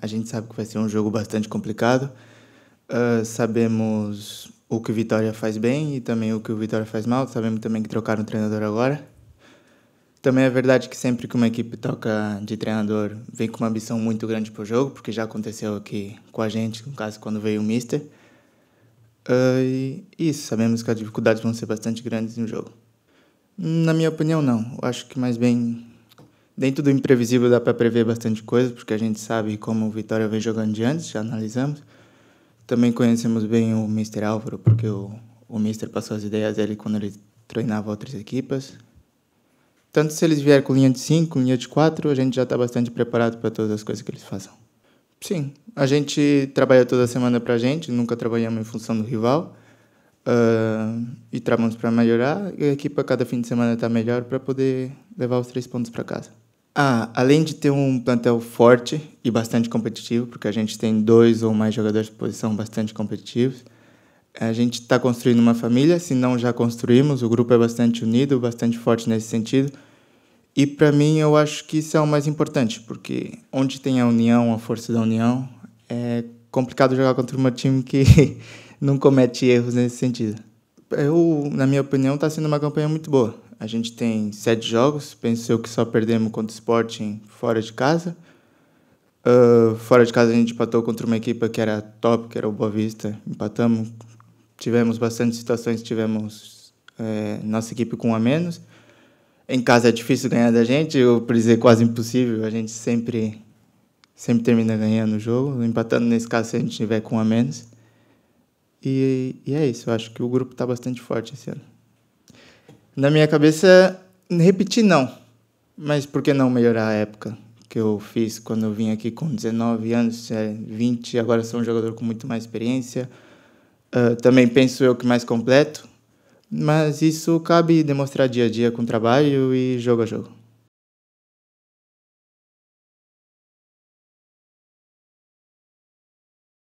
A gente sabe que vai ser um jogo bastante complicado. Uh, sabemos o que o Vitória faz bem e também o que o Vitória faz mal. Sabemos também que trocaram o treinador agora. Também é verdade que sempre que uma equipe toca de treinador, vem com uma ambição muito grande para o jogo, porque já aconteceu aqui com a gente, no caso, quando veio o Mister. Uh, e isso, sabemos que as dificuldades vão ser bastante grandes no jogo. Na minha opinião, não. Eu acho que mais bem Dentro do imprevisível dá para prever bastante coisa, porque a gente sabe como o Vitória vem jogando de antes, já analisamos. Também conhecemos bem o Mr. Álvaro, porque o, o Mr. passou as ideias dele quando ele treinava outras equipas. Tanto se eles vierem com linha de 5, linha de 4, a gente já está bastante preparado para todas as coisas que eles façam. Sim, a gente trabalha toda semana para a gente, nunca trabalhamos em função do rival. Uh, e trabalhamos para melhorar. E a equipa, cada fim de semana, está melhor para poder levar os três pontos para casa. Ah, além de ter um plantel forte e bastante competitivo, porque a gente tem dois ou mais jogadores de posição bastante competitivos, a gente está construindo uma família, se não já construímos, o grupo é bastante unido, bastante forte nesse sentido. E para mim eu acho que isso é o mais importante, porque onde tem a união, a força da união, é complicado jogar contra um time que não comete erros nesse sentido. Eu, na minha opinião, está sendo uma campanha muito boa. A gente tem sete jogos. Pensou que só perdemos contra o Sporting fora de casa. Uh, fora de casa a gente empatou contra uma equipa que era top, que era o Boa Vista. Empatamos. Tivemos bastante situações, tivemos é, nossa equipe com um a menos. Em casa é difícil ganhar da gente, eu por dizer quase impossível. A gente sempre sempre termina ganhando o jogo, empatando nesse caso se a gente tiver com um a menos. E, e é isso, eu acho que o grupo está bastante forte esse ano. Na minha cabeça, é repetir não. Mas por que não melhorar a época que eu fiz quando eu vim aqui com 19 anos, 20, é agora sou um jogador com muito mais experiência. Uh, também penso eu que mais completo, mas isso cabe demonstrar dia a dia com trabalho e jogo a jogo.